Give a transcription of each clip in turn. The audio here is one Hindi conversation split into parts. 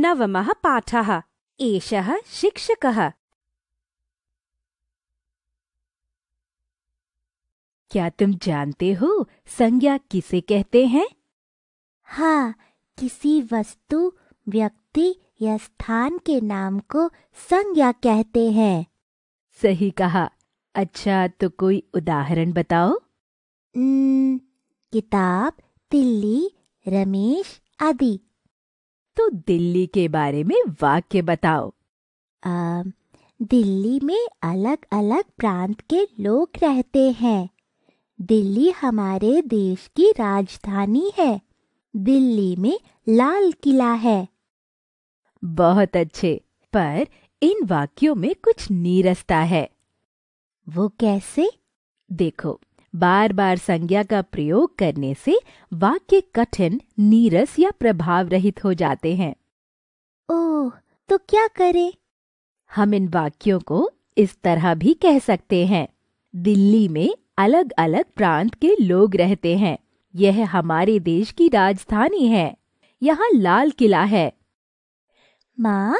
नवमः पाठः एषः शिक्षकः क्या तुम जानते हो संज्ञा किसे कहते हैं हाँ किसी वस्तु व्यक्ति या स्थान के नाम को संज्ञा कहते हैं सही कहा अच्छा तो कोई उदाहरण बताओ न, किताब तिल्ली रमेश आदि तो दिल्ली के बारे में वाक्य बताओ आ, दिल्ली में अलग अलग प्रांत के लोग रहते हैं दिल्ली हमारे देश की राजधानी है दिल्ली में लाल किला है बहुत अच्छे पर इन वाक्यों में कुछ नीरसता है वो कैसे देखो बार बार संज्ञा का प्रयोग करने से वाक्य कठिन नीरस या प्रभाव रहित हो जाते हैं ओह तो क्या करें हम इन वाक्यों को इस तरह भी कह सकते हैं दिल्ली में अलग अलग प्रांत के लोग रहते हैं यह हमारे देश की राजधानी है यहाँ लाल किला है माँ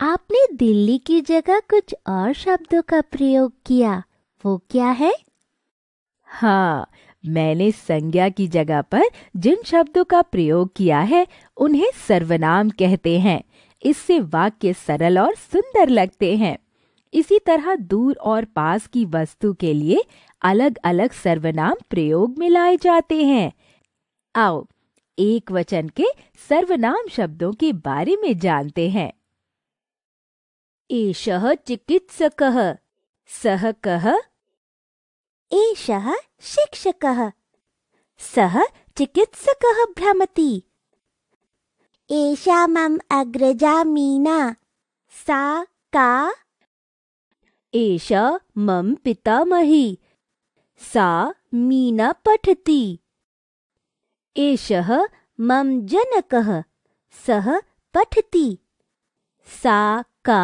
आपने दिल्ली की जगह कुछ और शब्दों का प्रयोग किया वो क्या है हाँ मैंने संज्ञा की जगह पर जिन शब्दों का प्रयोग किया है उन्हें सर्वनाम कहते हैं इससे वाक्य सरल और सुंदर लगते हैं इसी तरह दूर और पास की वस्तु के लिए अलग अलग सर्वनाम प्रयोग में लाए जाते हैं आओ एक वचन के सर्वनाम शब्दों के बारे में जानते हैं एष चिकित्सक सह कह एषः शिक्षकः सः चिकित्सकः भ्रमति एषा मम अग्रजा मीना सा का एषा मम पितामही सा मीना पठति एषः मम जनकः सः पठति सा का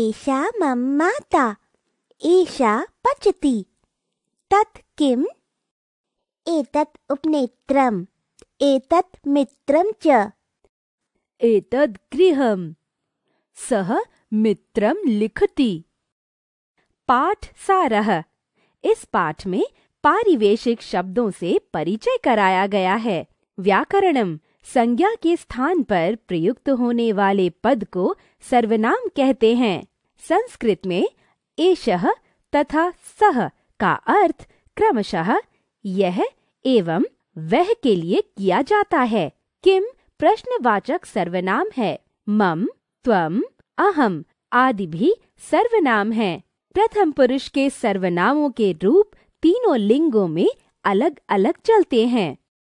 एषा मम माता एषा पचति तत् किम् एतत् उपनेत्रम् एतत् मित्रं च एतद् गृहम् सः मित्रं लिखति पाठसारः इस पाठ में पारिवेशिक शब्दों से परिचय कराया गया है व्याकरणम संज्ञा के स्थान पर प्रयुक्त होने वाले पद को सर्वनाम कहते हैं संस्कृत में एषः तथा सह का अर्थ क्रमशः यह एवं वह के लिए किया जाता है किम प्रश्नवाचक सर्वनाम है मम त्वम अहम आदि भी सर्वनाम है प्रथम पुरुष के सर्वनामों के रूप तीनों लिंगों में अलग अलग चलते हैं